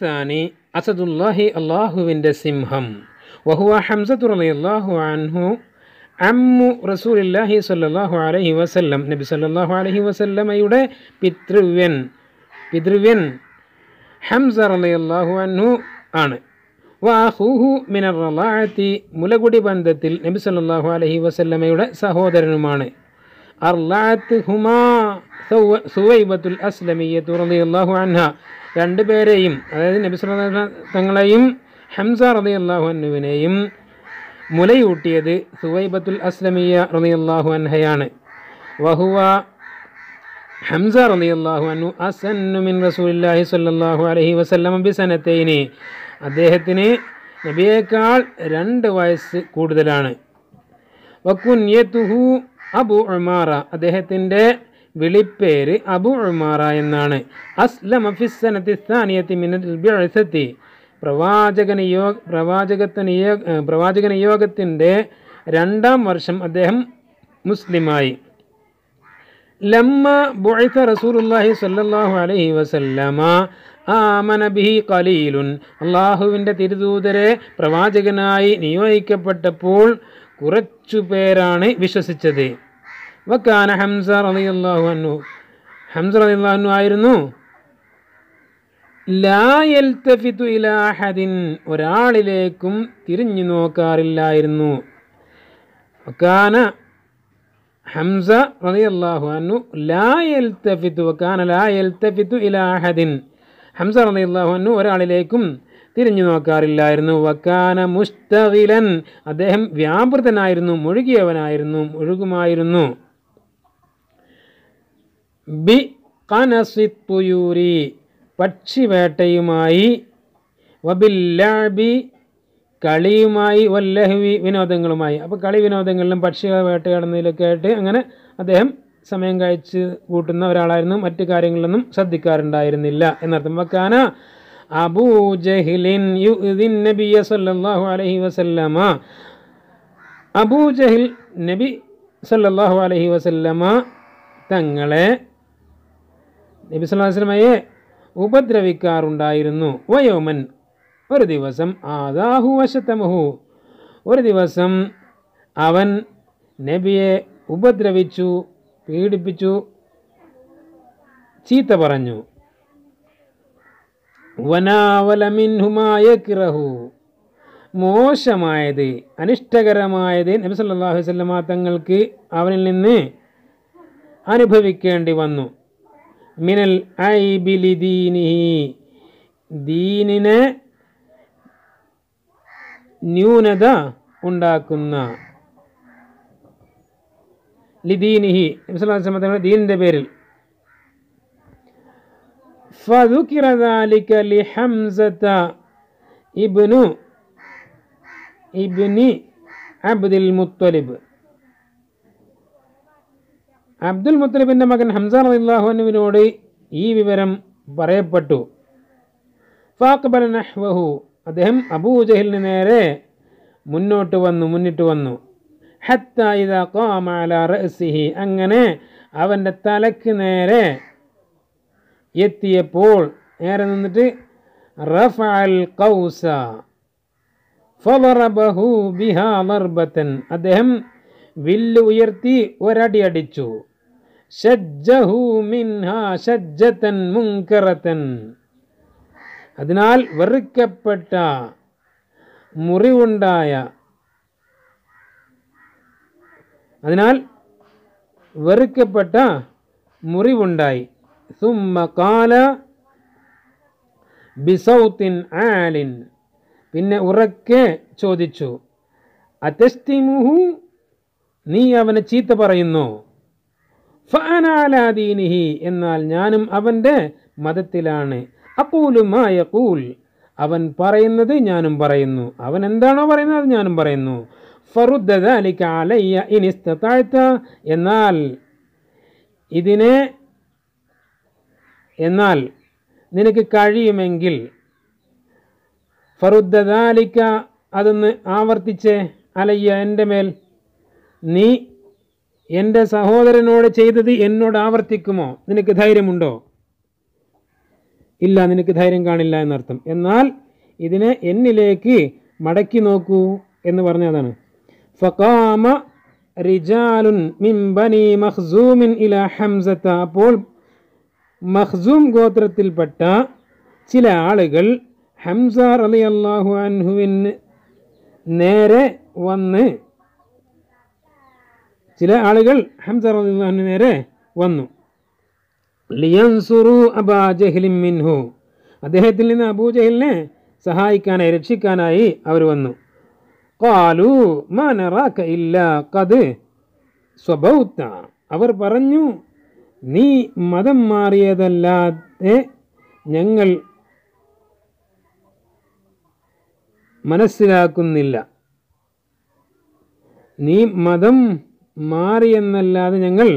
സാനി അസദുല്ലാഹി അള്ളാഹുവിൻ്റെ സിംഹം വഹുവ ഹംസത്തു അലൈഹു അൻഹു അമ്മു റസൂലില്ലാഹി സല്ലാഹു അലഹി വസല്ലം നബി സല്ലാഹു അലഹി വസല്ലമയുടെ പിതൃവ്യൻ പിതൃവ്യൻ ഹംസ റലയല്ലാഹു അൻഹു ആണ് വാഹുഹു മിനർ റലാഅത്തി മുലകുടി ബന്ധത്തിൽ നബി സല്ലാഹു അലഹി വസല്ലമയുടെ സഹോദരനുമാണ് അർലാഅത്ത് ഹുമാ സുവൈബത്തുൽ അസ്ലമിയ അള്ളാഹു അൻഹ രണ്ടുപേരെയും അതായത് നബിസ്വല തങ്ങളെയും ഹംസ റതി അനുവിനെയും മുലയൂട്ടിയത് സുവൈബത്തുൽ അസ്ലമിയ റതി അള്ളാഹു അൻഹയാണ് വഹുവ ഹംസ റതി അള്ളാഹു അനു അസന്നുമിൻ റസൂലില്ലാഹി സല്ലാഹു അലഹി വസ്ലം ബിസനത്തേന് അദ്ദേഹത്തിന് നബിയേക്കാൾ രണ്ട് വയസ്സ് കൂടുതലാണ് വക്കുൻ അബു ഉമാറ അദ്ദേഹത്തിൻ്റെ വിളിപ്പേര് അബു ഉമാറ എന്നാണ് അസ്ലം അഫിസ്സനത്തിസ്ഥാനിയത്തി മിനത്തി പ്രവാചക നിയോഗ പ്രവാചകത്വ നിയോഗ പ്രവാചക നിയോഗത്തിൻ്റെ രണ്ടാം വർഷം അദ്ദേഹം മുസ്ലിമായി ലമ്മ ബുഴത്ത റസൂറുല്ലാഹി സല്ലാഹു അലഹി വസല്ലമ ആമന ബിഹി കലീലുൻ അള്ളാഹുവിൻ്റെ തിരുദൂതരെ പ്രവാചകനായി നിയോഗിക്കപ്പെട്ടപ്പോൾ കുറച്ചു പേരാണ് വിശ്വസിച്ചത് വക്കാന ഹംസ റളിയല്ലാഹു അൻഹു ഹംസ റളിയല്ലാഹു അൻഹു ആയിരുന്നു ലാ ലായൽത്തഫിത്തു ഇലാഹദിൻ ഒരാളിലേക്കും തിരിഞ്ഞു നോക്കാറില്ലായിരുന്നു വക്കാന ഹംസ റളിയല്ലാഹു അൻഹു ലായൽത്തഫിത്തു വക്കാന ലായൽത്തഫിത്തു ഇലാഹദിൻ ഹംസ റളിയല്ലാഹു അൻഹു ഒരാളിലേക്കും തിരിഞ്ഞു നോക്കാറില്ലായിരുന്നു വക്കാന മുസ്തഖിലൻ അദ്ദേഹം വ്യാപൃതനായിരുന്നു മുഴുകിയവനായിരുന്നു മുഴുകുമായിരുന്നു ബി കനസിത്തുയൂരി പക്ഷിവേട്ടയുമായി വബില്ലാബി കളിയുമായി വല്ലഹവി വിനോദങ്ങളുമായി അപ്പോൾ കളി വിനോദങ്ങളിലും പക്ഷി വേട്ടയാടുന്നതിലൊക്കെ ആയിട്ട് അങ്ങനെ അദ്ദേഹം സമയം കഴിച്ച് കൂട്ടുന്ന ഒരാളായിരുന്നു മറ്റു കാര്യങ്ങളിലൊന്നും ശ്രദ്ധിക്കാറുണ്ടായിരുന്നില്ല എന്നർത്ഥം വക്കാന അബൂ ജഹിലിൻ യുദിൻ നബിയ സല്ലല്ലാഹു അലൈഹി വസല്ലമ അബൂ ജഹിൽ നബി സല്ലല്ലാഹു അലൈഹി വസല്ലമ തങ്ങളെ നബിസ്വലാസ്ലമയെ ഉപദ്രവിക്കാറുണ്ടായിരുന്നു വയോമൻ ഒരു ദിവസം ആദാഹു വശത്തമുഹു ഒരു ദിവസം അവൻ നബിയെ ഉപദ്രവിച്ചു പീഡിപ്പിച്ചു ചീത്ത പറഞ്ഞു വനാവലമിൻഹുമായക്കിറഹു മോശമായത് അനിഷ്ടകരമായത് നബി സല്ലാഹു തങ്ങൾക്ക് അവനിൽ നിന്ന് അനുഭവിക്കേണ്ടി വന്നു മിനൽ ഐബിലി ദീനിഹി ദീനിനെ ന്യൂനത ഉണ്ടാക്കുന്ന ലിദീനിഹി നബിസ്വല്ലാസ്ലമത്തങ്ങളുടെ ദീനിന്റെ പേരിൽ فذكر ذلك لحمزة ابن ابن عبد അബ്ദുൽ മുത്തലിബിൻ്റെ മകൻ ഹംസ റലിള്ളാഹുവിനോട് ഈ വിവരം പറയപ്പെട്ടു ഫാക്ബൽ നഹ്വഹു അദ്ദേഹം അബൂജഹലിന് നേരെ മുന്നോട്ട് വന്നു മുന്നിട്ട് വന്നു ഹത്തായിത അങ്ങനെ അവൻ്റെ തലക്ക് നേരെ എത്തിയപ്പോൾ നേരെ നിന്നിട്ട് റഫ ബിഹാ അദ്ദേഹം വില്ല് ഉയർത്തി ഒരടി അടിച്ചു ஷஜ்ஜஹூமின்ஹா முங்கரத்தன் അതിനാൽ വെറുക്കപ്പെട്ട മുറിവുണ്ടായ അതിനാൽ വെറുക്കപ്പെട്ട മുറിവുണ്ടായി സുമ്മ കാല ബിസൗത്തിൻ ആലിൻ പിന്നെ ഉറക്കെ ചോദിച്ചു അതസ്തിമുഹു നീ അവനെ ചീത്ത പറയുന്നു ഫീനിഹി എന്നാൽ ഞാനും അവൻ്റെ മതത്തിലാണ് അപ്പൂലുമായ കൂൽ അവൻ പറയുന്നത് ഞാനും പറയുന്നു അവൻ എന്താണോ പറയുന്നത് അത് ഞാനും പറയുന്നു ഫറുദ്ദത അലിക്ക് അലയ്യ ഇനിസ്ത താഴ്ത്ത എന്നാൽ ഇതിനെ എന്നാൽ നിനക്ക് കഴിയുമെങ്കിൽ ഫറുദ്ദാലിക്ക അതൊന്ന് ആവർത്തിച്ച് അലയ്യ എൻ്റെ മേൽ നീ എൻ്റെ സഹോദരനോട് ചെയ്തത് എന്നോട് ആവർത്തിക്കുമോ നിനക്ക് ധൈര്യമുണ്ടോ ഇല്ല നിനക്ക് ധൈര്യം കാണില്ല എന്നർത്ഥം എന്നാൽ ഇതിനെ എന്നിലേക്ക് മടക്കി നോക്കൂ എന്ന് പറഞ്ഞതാണ് ഫക്കാമ റിജാലുൻ മിംബനി ബനി ഇല ഹംസത്ത അപ്പോൾ മഹ്സൂം ഗോത്രത്തിൽപ്പെട്ട ചില ആളുകൾ ഹംസ റളിയല്ലാഹു അൻഹുവിന് നേരെ വന്ന് ചില ആളുകൾ ഹംസ റളിയല്ലാഹുവിന് നേരെ വന്നു ലിയൻസുറു അബാ ജഹ്ലിം മിൻഹു അദ്ദേഹത്തിൽ നിന്ന് അബൂജഹലിനെ സഹായിക്കാനായി രക്ഷിക്കാനായി അവർ വന്നു കാലു മനറാക്ക ഇല്ല കത് സ്വഭൗത്ത അവർ പറഞ്ഞു നീ മതം മാറിയതല്ലാതെ ഞങ്ങൾ മനസ്സിലാക്കുന്നില്ല നീ മതം മാറിയെന്നല്ലാതെ ഞങ്ങൾ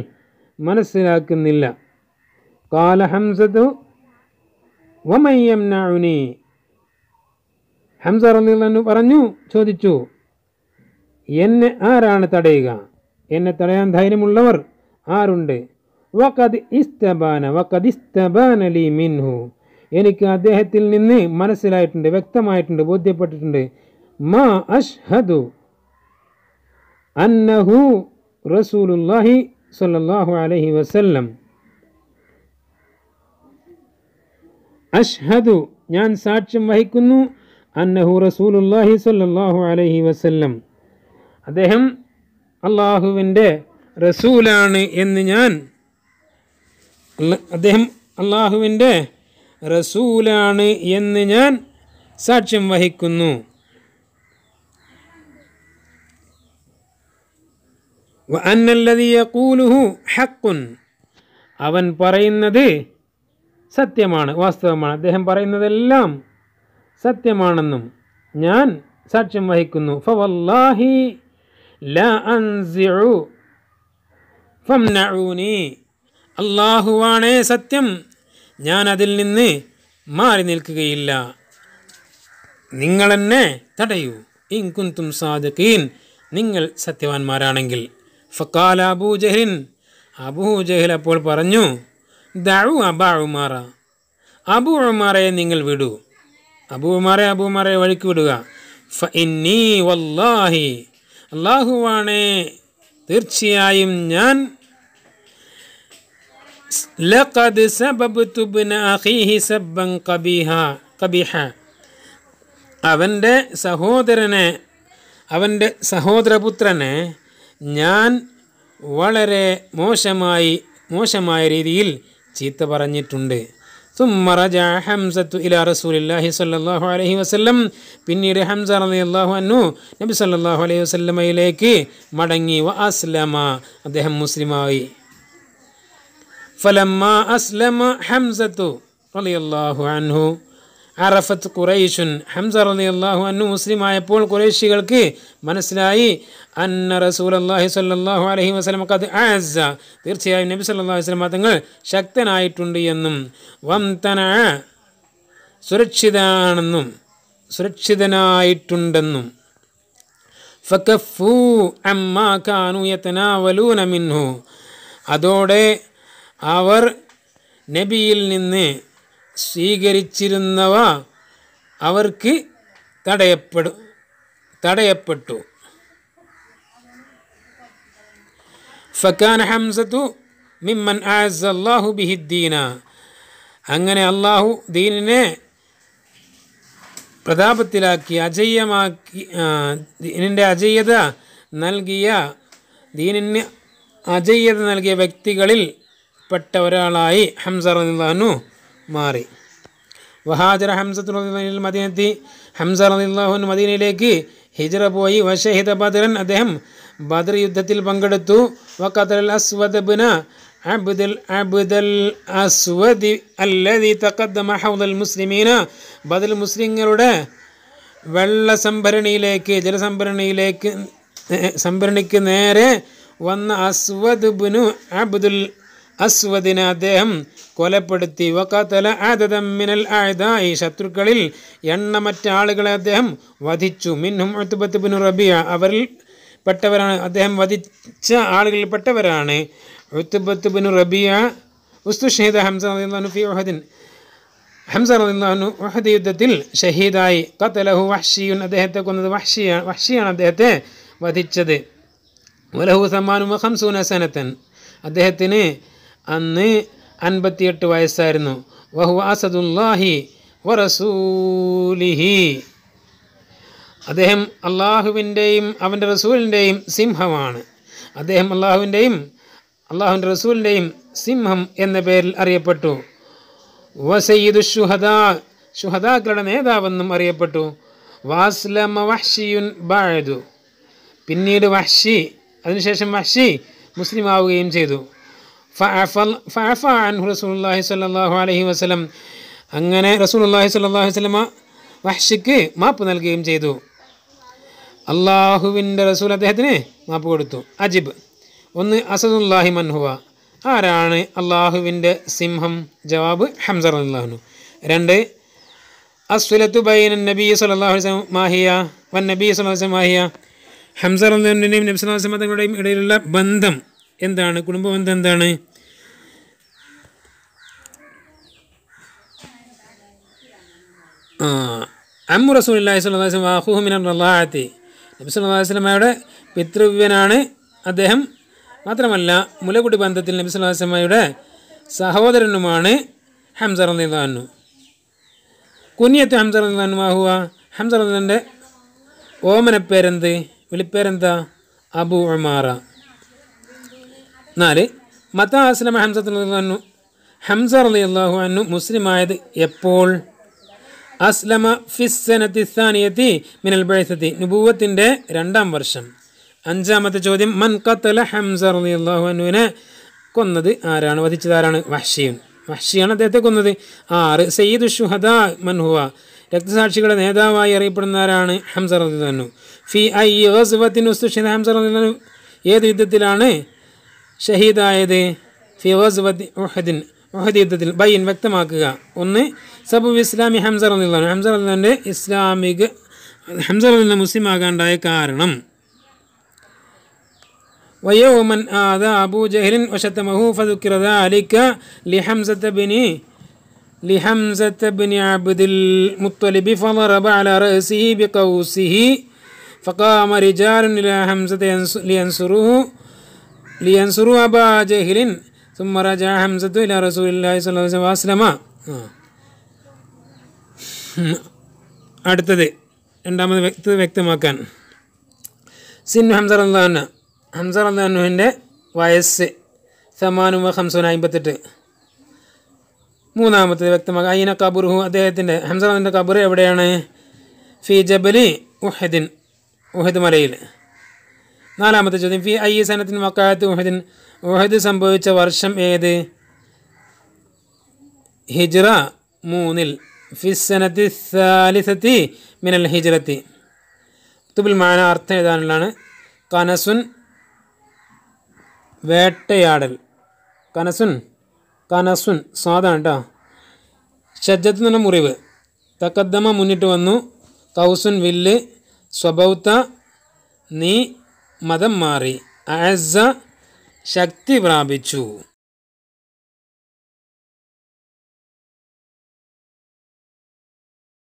മനസ്സിലാക്കുന്നില്ല കാല ഹംസത്തു വമയ്യം നാവിനി ഹംസ പറഞ്ഞു ചോദിച്ചു എന്നെ ആരാണ് തടയുക എന്നെ തടയാൻ ധൈര്യമുള്ളവർ ആരുണ്ട് വക്കത് ഇസ്തബാന വക്കത് ഇസ്തബാനലി മിൻഹു എനിക്ക് അദ്ദേഹത്തിൽ നിന്ന് മനസ്സിലായിട്ടുണ്ട് വ്യക്തമായിട്ടുണ്ട് ബോധ്യപ്പെട്ടിട്ടുണ്ട് മാ അഷ്ഹദു അന്നഹു റസൂലുല്ലാഹി സ്വല്ലല്ലാഹു അലൈഹി വസല്ലം അഷ്ഹദു ഞാൻ സാക്ഷ്യം വഹിക്കുന്നു അന്നഹു റസൂലുല്ലാഹി സ്വല്ലല്ലാഹു അലൈഹി വസല്ലം അദ്ദേഹം അള്ളാഹുവിൻ്റെ റസൂലാണ് എന്ന് ഞാൻ അദ്ദേഹം അള്ളാഹുവിൻ്റെ റസൂലാണ് എന്ന് ഞാൻ സാക്ഷ്യം വഹിക്കുന്നു അന്നല്ലതീയക്കൂലുഹു ഹക്കുൻ അവൻ പറയുന്നത് സത്യമാണ് വാസ്തവമാണ് അദ്ദേഹം പറയുന്നതെല്ലാം സത്യമാണെന്നും ഞാൻ സാക്ഷ്യം വഹിക്കുന്നു ഫവല്ലാഹി ല അൻസിഉ അള്ളാഹുവാണേ സത്യം ഞാൻ അതിൽ നിന്ന് മാറി നിൽക്കുകയില്ല നിങ്ങളെന്നെ തടയൂ ഇൻകുന്തും സാധുക്കീൻ നിങ്ങൾ സത്യവാന്മാരാണെങ്കിൽ ഫക്കാല അബൂ ജഹ്ലിൻ അബൂ ജഹ്ൽ അപ്പോൾ പറഞ്ഞു ദു അബ ഉമാറ അബൂ ഉമാറയെ നിങ്ങൾ വിടൂ അബൂ ഉമാറെ അബൂ ഉമാറയെ വഴിക്ക് വിടുക വല്ലാഹി അള്ളാഹുവാണേ തീർച്ചയായും ഞാൻ ലഖദ് അഖീഹി സബ്ബൻ ഖബീഹ ഖബീഹ അവൻ്റെ സഹോദരനെ അവൻ്റെ സഹോദരപുത്രനെ ഞാൻ വളരെ മോശമായി മോശമായ രീതിയിൽ ചീത്ത പറഞ്ഞിട്ടുണ്ട് സുമ്മറജ ഹംസത്തു ഇല റസൂലില്ലാഹി സല്ലാഹു അലഹി വസ്ല്ലം പിന്നീട് ഹംസ അലി അള്ളാഹു അന്നു നബി സല്ലാഹു അലൈഹി വസ്ല്ലമയിലേക്ക് മടങ്ങി വ അസ്ലമ അദ്ദേഹം മുസ്ലിമായി ഫലമ്മ അസ്ലമ ഹംസത്തു അലി അള്ളാഹു അൻഹു അറഫത്ത് ഖുറൈഷുൻ ഹംസ അലി അള്ളാഹു അന്നു മുസ്ലിമായപ്പോൾ കുറേശികൾക്ക് മനസ്സിലായി അന്ന റസൂൽ അള്ളാഹി സല്ലാഹു അലഹി വസ്ലം കത് ആസ തീർച്ചയായും നബി സല്ലാ വസ്ലം തങ്ങൾ ശക്തനായിട്ടുണ്ട് എന്നും വംതന സുരക്ഷിതാണെന്നും സുരക്ഷിതനായിട്ടുണ്ടെന്നും ഫക്കഫൂ അമ്മാ കാനു യത്തനാവലൂന മിൻഹു അതോടെ അവർ നബിയിൽ നിന്ന് സ്വീകരിച്ചിരുന്നവ അവർക്ക് തടയപ്പെടും തടയപ്പെട്ടു ഫക്കാൻ ഹംസത്തു മിമ്മൻ ആസ് അള്ളാഹു ബിഹിദ്ദീന അങ്ങനെ അള്ളാഹു ദീനിനെ പ്രതാപത്തിലാക്കി അജയ്യമാക്കി ദീനിൻ്റെ അജയ്യത നൽകിയ ദീനിന് അജയ്യത നൽകിയ വ്യക്തികളിൽ പെട്ട ഒരാളായി ഹംസ റഹ്ലാനു മാറി വഹാജറ ഹംസത്തു മദീനത്തി ഹംസ റബിള്ളാഹു മദീനയിലേക്ക് ഹിജറ പോയി വഷഹിദ ബദറൻ അദ്ദേഹം ബദർ യുദ്ധത്തിൽ പങ്കെടുത്തു വഖത്തൽ അസ്വദബ്ന അബ്ദുൽ അബ്ദൽ അസ്വദി അല്ലതി തഖദ്ദമ ഹൗദൽ മുസ്ലിമീന ബദൽ മുസ്ലിങ്ങളുടെ വെള്ള സംഭരണിയിലേക്ക് ജലസംഭരണിയിലേക്ക് സംഭരണിക്ക് നേരെ വന്ന അസ്വദ് ബുനു അബ്ദുൽ അസ്വദിനെ അദ്ദേഹം കൊലപ്പെടുത്തി വക്കത്തല ആദതമ്മിനൽ ആയതായി ശത്രുക്കളിൽ എണ്ണമറ്റ ആളുകളെ അദ്ദേഹം വധിച്ചു മിന്നും അത്തുബത്ത് പിന്നു റബിയ അവരിൽ പെട്ടവരാണ് അദ്ദേഹം വധിച്ച ആളുകളിൽ പെട്ടവരാണ് ഉത്തുബത്ത് ബിൻ റബിയ ഉസ്തു ഷഹീദ് ഹംസ ഫി ഹംസ റദിന്നു ഒഹദ് യുദ്ധത്തിൽ ഷഹീദായി കത്തലഹു വഹ്ഷിയുൻ അദ്ദേഹത്തെ കൊന്നത് വഹ്ഷിയ വഹ്ഷിയാണ് അദ്ദേഹത്തെ വധിച്ചത് വലഹു സമ്മാനു ഹംസൂന സനത്തൻ അദ്ദേഹത്തിന് അന്ന് അൻപത്തിയെട്ട് വയസ്സായിരുന്നു വഹു അസദുല്ലാഹി വറസൂലിഹി അദ്ദേഹം അള്ളാഹുവിൻ്റെയും അവൻ്റെ റസൂലിൻ്റെയും സിംഹമാണ് അദ്ദേഹം അള്ളാഹുവിൻ്റെയും അള്ളാഹുവിൻ്റെ റസൂലിൻ്റെയും സിംഹം എന്ന പേരിൽ അറിയപ്പെട്ടു വസയ്യിദു ഷുഹദാ ഷുഹദാക്കളുടെ നേതാവെന്നും അറിയപ്പെട്ടു വാസ്ലമ വഹ്ഷിയുൻ ബാഴതു പിന്നീട് വഹ്ഷി അതിനുശേഷം വഹ്ഷി മുസ്ലിമാവുകയും ചെയ്തു ഫഅഫ റസൂലുള്ളാഹി അലൈഹി വസല്ലം അങ്ങനെ റസൂലുള്ളാഹി സ്വല്ലല്ലാഹു അലൈഹി വസല്ലമ വഹ്ഷിക്ക് മാപ്പ് നൽകുകയും ചെയ്തു അള്ളാഹുവിൻ്റെ റസൂൽ അദ്ദേഹത്തിന് മാപ്പ് കൊടുത്തു അജിബ് ഒന്ന് അസദുല്ലാഹി മൻഹുവ ആരാണ് അള്ളാഹുവിൻ്റെ സിംഹം ജവാബ് ഹംസ അള്ളാഹുനു രണ്ട് അസ്വലത്തു ബൈൻ നബി വസ്ലം മാഹിയ വൻ നബി വസ്ലം മാഹിയ ഹംസ അള്ളാഹുവിൻ്റെയും നബി സലാഹു തങ്ങളുടെയും ഇടയിലുള്ള ബന്ധം എന്താണ് കുടുംബബന്ധം എന്താണ് അമ്മു റസൂൽ സ്വലാസ്ലം വാഹുഹുമിൻ റല്ലാഹത്തി നബി പിതൃവ്യനാണ് അദ്ദേഹം മാത്രമല്ല മുലകുടി ബന്ധത്തിൽ നബി സ്വലാസ്ലമയുടെ സഹോദരനുമാണ് ഹംസ റന്നിദാനു കുഞ്ഞിയത്ത് ഹംസ റന്നിദാനു വാഹുവ ഹംസർ റന്നിദാൻ്റെ ഓമനപ്പേരെന്ത് വിളിപ്പേരെന്താ അബു ഉമാറ നാല് മത അസ്ലമ ഹംസത്തു ഹംസ അലി അള്ളാഹു അന്നു മുസ്ലിമായത് എപ്പോൾ അസ്ലമ ഫിസ്സനത്തിസ്ഥാനിയത്തി സ്ഥാനിയത്തി മിനൽ ബഴസത്തി നുബൂവത്തിൻ്റെ രണ്ടാം വർഷം അഞ്ചാമത്തെ ചോദ്യം മൻ കത്തല ഹംസ അലി അള്ളാഹു അന്നുവിനെ കൊന്നത് ആരാണ് വധിച്ചതാരാണ് വഹ്ഷിയും വഹ്ഷിയാണ് അദ്ദേഹത്തെ കൊന്നത് ആറ് സയ്യിദ് ഷുഹദ മൻഹുവ രക്തസാക്ഷികളുടെ നേതാവായി അറിയപ്പെടുന്ന ആരാണ് ഹംസർ അലി അന്നു ഫി ഐ ഹംസർ അലി ഏത് യുദ്ധത്തിലാണ് ഷഹീദായത് ഫി ഗസ്വതി ഉഹദിൻ ഉഹദ് യുദ്ധത്തിൽ ബൈൻ വ്യക്തമാക്കുക ഒന്ന് സബുബ് ഇസ്ലാമി ഹംസർ എന്നുള്ളതാണ് حمزة എന്നതിൻ്റെ ഇസ്ലാമിക ഹംസർ എന്ന മുസ്ലിം ആകാണ്ടായ കാരണം ويوما آذى أبو جهل وشتمه فذكر ذلك لحمزة بن لحمزة بن عبد المطلب فضرب على رأسه بقوسه فقام رجال إلى حمزة لينصروه ലിയൻസുറു അബാ ജഹിലിൻ സുമ്മറജ ഹംസത്തു ഇല റസൂലി സ്വലം അടുത്തത് രണ്ടാമത് വ്യക്ത വ്യക്തമാക്കാൻ സിൻ ഹംസർ അല്ലാന്ന ഹംസർ അല്ലാന്നുവിൻ്റെ വയസ്സ് സമാനു ഹംസൻ അമ്പത്തെട്ട് മൂന്നാമത്തത് വ്യക്തമാക്കുക അയിന കബുർഹു അദ്ദേഹത്തിൻ്റെ അല്ലാൻ്റെ കബുർ എവിടെയാണ് ഫി ജബലി ഉഹദിൻ ഉഹദ് മലയിൽ നാലാമത്തെ ചോദ്യം ഫി ഐ സനത്തിൻ വക്കാലത്ത് ഉഹദിൻ ഉഹദ് സംഭവിച്ച വർഷം ഏത് ഹിജ്റ മൂന്നിൽ ഫിസനത്തി സാലിസത്തി മിനൽ ഹിജ്റത്തി തുബിൽ മാന അർത്ഥം എഴുതാനുള്ളതാണ് കനസുൻ വേട്ടയാടൽ കനസുൻ കനസുൻ സ്വാദാണ് കേട്ടോ ഷജ്ജത്ത് എന്ന് മുറിവ് തക്കദ്ദമ മുന്നിട്ട് വന്നു കൗസുൻ വില്ല് സ്വബൗത്ത നീ മതം മാറി അഴസ ശക്തി പ്രാപിച്ചു